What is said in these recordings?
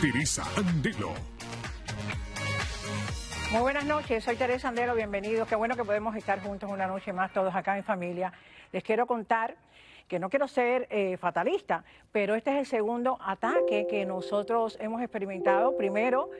Teresa Andelo. Muy buenas noches, soy Teresa Andelo, bienvenidos. Qué bueno que podemos estar juntos una noche más todos acá en familia. Les quiero contar que no quiero ser eh, fatalista, pero este es el segundo ataque que nosotros hemos experimentado. Primero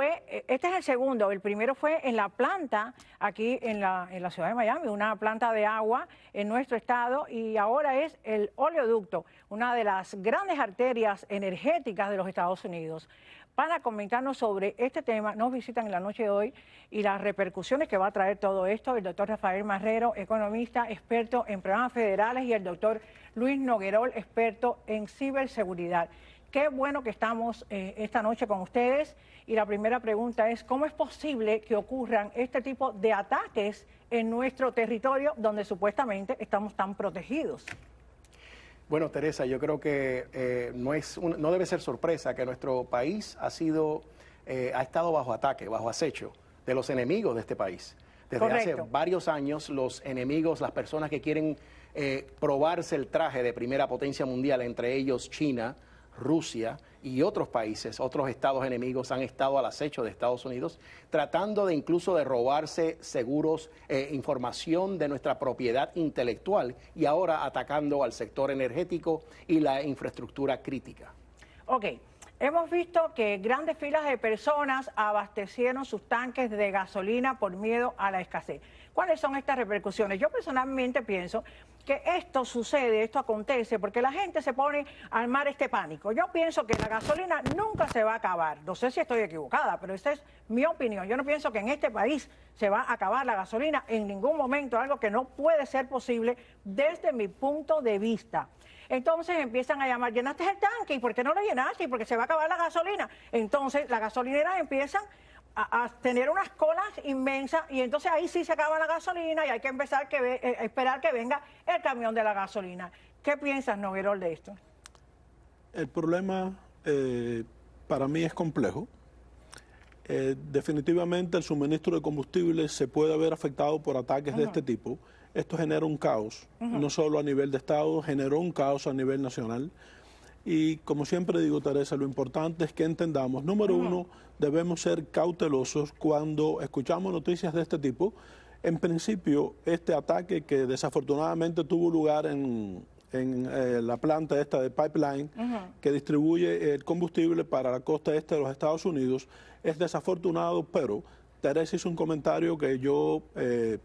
e, este es el segundo, el primero fue en la planta aquí en la, en la ciudad de Miami, una planta de agua en nuestro estado y ahora es el oleoducto, una de las grandes arterias energéticas de los Estados Unidos. Para comentarnos sobre este tema, nos visitan en la noche de hoy y las repercusiones que va a traer todo esto el doctor Rafael Marrero, economista, experto en programas federales, y el doctor Luis Noguerol, experto en ciberseguridad. Qué bueno que estamos eh, esta noche con ustedes y la primera pregunta es, ¿cómo es posible que ocurran este tipo de ataques en nuestro territorio donde supuestamente estamos tan protegidos? Bueno, Teresa, yo creo que eh, no, es no debe ser sorpresa que nuestro país ha, sido, eh, ha estado bajo ataque, bajo acecho de los enemigos de este país. Desde hace varios años los enemigos, las personas que quieren probarse el traje de primera potencia mundial, entre ellos China, Rusia y otros países, otros estados enemigos han estado al acecho de Estados Unidos, tratando de incluso de robarse seguros, eh, información de nuestra propiedad intelectual y ahora atacando al sector energético y la infraestructura crítica. Ok, Hemos visto que grandes filas de personas abastecieron sus tanques de gasolina por miedo a la escasez. ¿Cuáles son estas repercusiones? Yo personalmente pienso que esto sucede, esto acontece, porque la gente se pone a armar este pánico. Yo pienso que la gasolina nunca se va a acabar. No sé si estoy equivocada, pero esa es mi opinión. Yo no pienso que en este país se va a acabar la gasolina en ningún momento, algo que no puede ser posible desde mi punto de vista. Entonces empiezan a llamar, llenaste el tanque, ¿y por qué no lo llenaste? ¿Y porque se va a acabar la gasolina? Entonces las gasolineras empiezan a, tener unas colas inmensas y entonces ahí sí se acaba la gasolina y hay que empezar que eh, esperar que venga el camión de la gasolina. ¿Qué piensas, Noguerol, de esto? El problema eh, para mí es complejo. Eh, definitivamente el suministro de combustible se puede haber afectado por ataques de este tipo esto genera un caos, no solo a nivel de Estado, generó un caos a nivel nacional. Y como siempre digo, Teresa, lo importante es que entendamos, número uno, debemos ser cautelosos cuando escuchamos noticias de este tipo. En principio, este ataque que desafortunadamente tuvo lugar en, eh, la planta esta de Pipeline, que distribuye el combustible para la costa este de los Estados Unidos, es desafortunado, pero Teresa hizo un comentario que yo eh,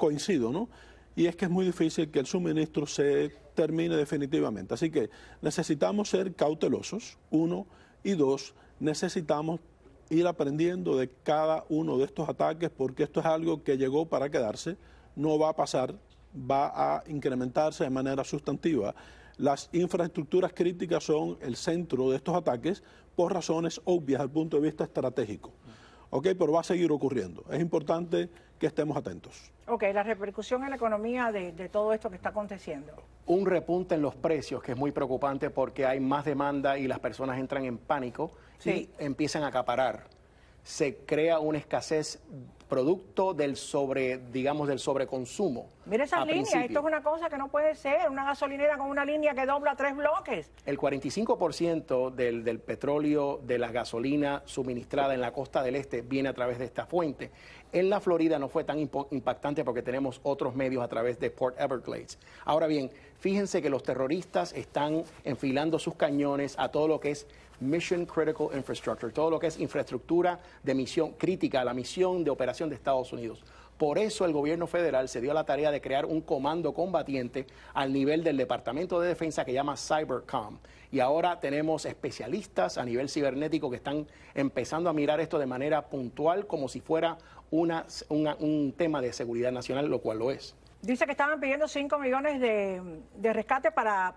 coincido, ¿no? Y es que es muy difícil que el suministro se termine definitivamente. Así que necesitamos ser cautelosos, uno, y dos, necesitamos ir aprendiendo de cada uno de estos ataques porque esto es algo que llegó para quedarse, no va a pasar, va a incrementarse de manera sustantiva. Las infraestructuras críticas son el centro de estos ataques por razones obvias al punto de vista estratégico. ¿ok? Pero va a seguir ocurriendo. Es importante que estemos atentos. Ok, la repercusión en la economía de, todo esto que está aconteciendo. Un repunte en los precios que es muy preocupante porque hay más demanda y las personas entran en pánico y empiezan a acaparar. Se crea una escasez producto del sobre, digamos, del sobreconsumo Mira esas líneas, esto es una cosa que no puede ser, una gasolinera con una línea que dobla tres bloques. El 45% del, del petróleo de la gasolina suministrada en la costa del este viene a través de esta fuente. En la Florida no fue tan impactante porque tenemos otros medios a través de Port Everglades. Ahora bien, fíjense que los terroristas están enfilando sus cañones a todo lo que es Mission Critical Infrastructure, todo lo que es infraestructura de misión crítica, la misión de operación de Estados Unidos. Por eso el gobierno federal se dio la tarea de crear un comando combatiente al nivel del Departamento de Defensa que llama Cybercom. Y ahora tenemos especialistas a nivel cibernético que están empezando a mirar esto de manera puntual como si fuera una, un tema de seguridad nacional, lo cual lo es. Dice que estaban pidiendo 5 millones de, rescate para,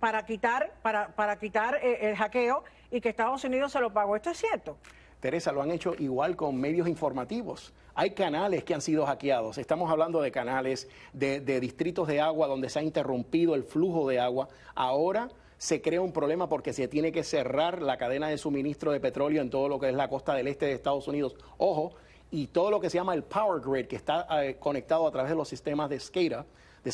para quitar, para, quitar eh, el hackeo y que Estados Unidos se lo pagó. ¿Esto es cierto? Teresa, lo han hecho igual con medios informativos. Hay canales que han sido hackeados. Estamos hablando de canales, de, distritos de agua donde se ha interrumpido el flujo de agua. Ahora se crea un problema porque se tiene que cerrar la cadena de suministro de petróleo en todo lo que es la costa del este de Estados Unidos. Ojo, y todo lo que se llama el power grid, que está eh, conectado a través de los sistemas de SCADA, de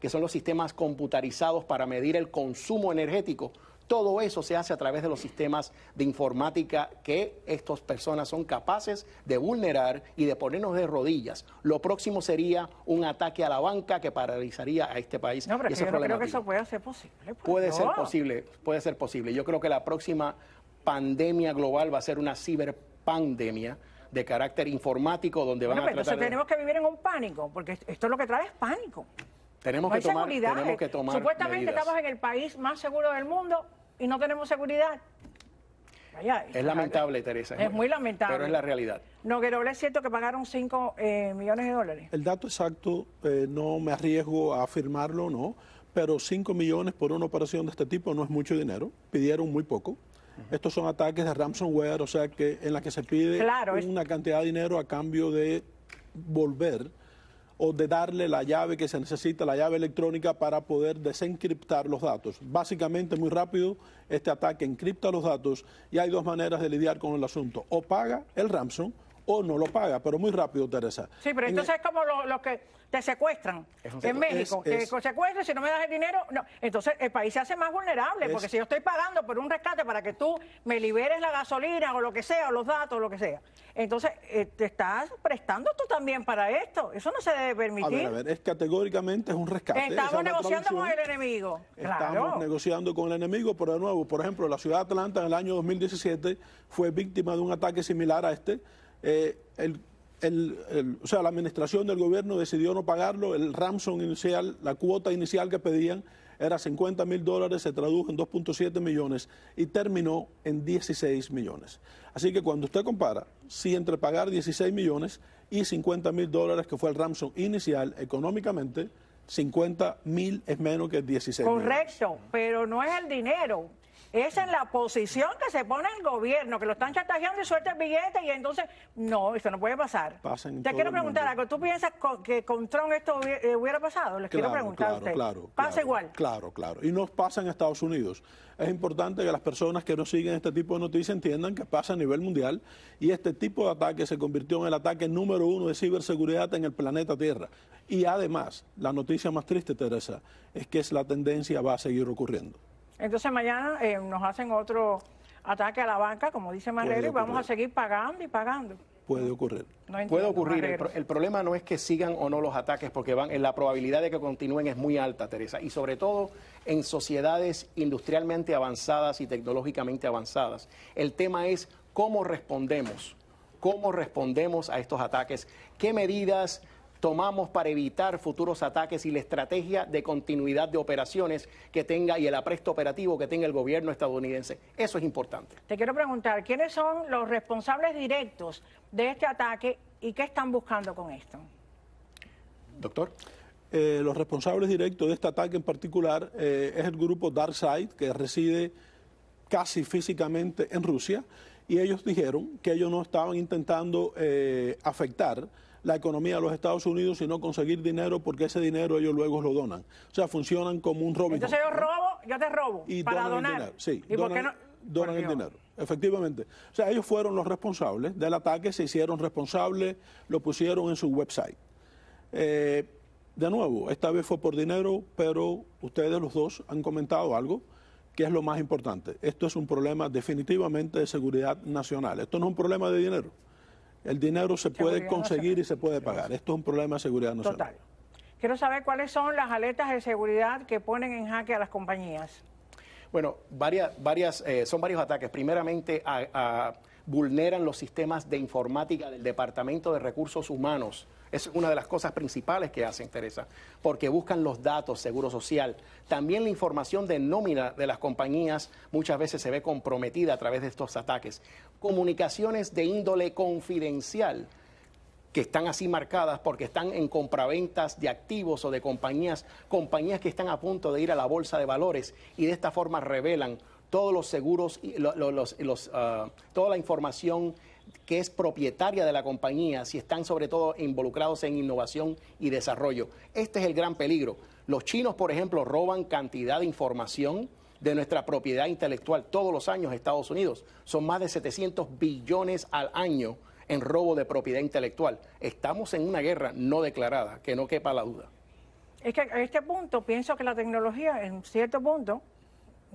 que son los sistemas computarizados para medir el consumo energético, todo eso se hace a través de los sistemas de informática que estas personas son capaces de vulnerar y de ponernos de rodillas. Lo próximo sería un ataque a la banca que paralizaría a este país. No, pero yo creo que eso pues, puede ser posible. puede ser posible, puede ser posible. Yo creo que la próxima pandemia global va a ser una ciberpandemia de carácter informático donde van a pues, tratar entonces tenemos que vivir en un pánico, porque esto es lo que trae es pánico. Tenemos, que, tomar, que Supuestamente estamos en el país más seguro del mundo, y no tenemos seguridad. es lamentable, Teresa. Es, muy, lamentable. Pero es la realidad. No, Noguerola es cierto que pagaron 5 eh, millones de dólares. El dato exacto eh, no me arriesgo a afirmarlo, no, pero 5 millones por una operación de este tipo no es mucho dinero. Pidieron muy poco. Estos son ataques de ransomware, o sea, que en la que se pide una cantidad de dinero a cambio de volver o de darle la llave que se necesita, la llave electrónica para poder desencriptar los datos. Básicamente, muy rápido, este ataque encripta los datos y hay dos maneras de lidiar con el asunto. O paga el ransom o no lo paga. Pero muy rápido, Teresa. Sí, pero entonces e- es como los que te secuestran en México. Que te secuestran, si no me das el dinero, no. Entonces el país se hace más vulnerable, porque si yo estoy pagando por un rescate para que tú me liberes la gasolina o lo que sea, o los datos, o lo que sea, entonces eh, te estás prestando tú también para esto. Eso no se debe permitir. A ver, a ver, es categóricamente es un rescate. Estamos negociando con el enemigo. Estamos negociando con el enemigo, pero de nuevo, por ejemplo, la ciudad de Atlanta en el año 2017 fue víctima de un ataque similar a este eh, el, el, o sea, la administración del gobierno decidió no pagarlo, el Ramson inicial, la cuota inicial que pedían era 50 mil dólares, se tradujo en 2.7 millones y terminó en 16 millones. Así que cuando usted compara, si entre pagar 16 millones y 50 mil dólares, que fue el Ramson inicial, económicamente, 50 mil es menos que 16 Correcto, pero no es el dinero es en la posición que se pone el gobierno, que lo están chantajeando y suelta el billete y entonces, no, eso no puede pasar. Te quiero preguntar algo, ¿tú piensas que con Trump esto eh, hubiera pasado? Les quiero preguntar claro, a usted. Claro, ¿Pasa igual? Claro, claro. Y no pasa en Estados Unidos. Es importante que las personas que nos siguen este tipo de noticias entiendan que pasa a nivel mundial y este tipo de ataque se convirtió en el ataque número uno de ciberseguridad en el planeta Tierra. Y además, la noticia más triste, Teresa, es que es la tendencia va a seguir ocurriendo. Entonces mañana eh, nos hacen otro ataque a la banca, como dice Marrero, y vamos a seguir pagando y pagando. Puede ocurrir. Puede ocurrir. El, problema no es que sigan o no los ataques, porque van, eh, la probabilidad de que continúen es muy alta, Teresa. Y sobre todo en sociedades industrialmente avanzadas y tecnológicamente avanzadas. El tema es cómo respondemos, cómo respondemos a estos ataques, qué medidas tomamos para evitar futuros ataques y la estrategia de continuidad de operaciones que tenga y el apresto operativo que tenga el gobierno estadounidense. Eso es importante. Te quiero preguntar, ¿quiénes son los responsables directos de este ataque y qué están buscando con esto? Doctor. Eh, los responsables directos de este ataque en particular eh, es el grupo DarkSide, que reside casi físicamente en Rusia, y ellos dijeron que ellos no estaban intentando eh, afectar la economía de los Estados Unidos, sino conseguir dinero porque ese dinero ellos luego lo donan. O sea, funcionan como un robo. Entonces yo robo, yo te robo y para donan donar. dinero. donan, el dinero. Efectivamente. O sea, ellos fueron los responsables del ataque, se hicieron responsables, lo pusieron en su website. Eh, de nuevo, esta vez fue por dinero, pero ustedes los dos han comentado algo que es lo más importante. Esto es un problema definitivamente de seguridad nacional. Esto no es un problema de dinero. El dinero se puede conseguir y se puede pagar. Esto es un problema de seguridad nacional. Quiero saber cuáles son las aletas de seguridad que ponen en jaque a las compañías. Bueno, varias, varias, eh, son varios ataques. Primeramente a vulneran los sistemas de informática del Departamento de Recursos Humanos. Es una de las cosas principales que hacen, Teresa, porque buscan los datos, seguro social. También la información de nómina de las compañías muchas veces se ve comprometida a través de estos ataques. Comunicaciones de índole confidencial que están así marcadas porque están en compraventas de activos o de compañías, compañías que están a punto de ir a la bolsa de valores y de esta forma revelan todos los seguros, los, ah, toda la información que es propietaria de la compañía, si están sobre todo involucrados en innovación y desarrollo. Este es el gran peligro. Los chinos, por ejemplo, roban cantidad de información de nuestra propiedad intelectual todos los años Estados Unidos. Son más de 700 billones al año en robo de propiedad intelectual. Estamos en una guerra no declarada, que no quepa la duda. Es que a este punto pienso que la tecnología, en cierto punto,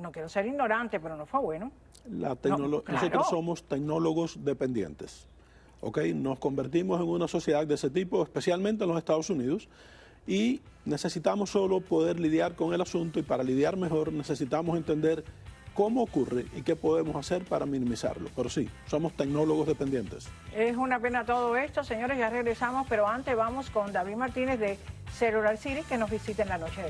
no quiero ser ignorante, pero no fue bueno. Nosotros somos tecnólogos dependientes. ¿okay? Nos convertimos en una sociedad de ese tipo, especialmente en los Estados Unidos, y necesitamos solo poder lidiar con el asunto y para lidiar mejor necesitamos entender cómo ocurre y qué podemos hacer para minimizarlo. Pero sí, somos tecnólogos dependientes. Es una pena todo esto, señores, ya regresamos, pero antes vamos con David Martínez de Celular City que nos visita en la noche de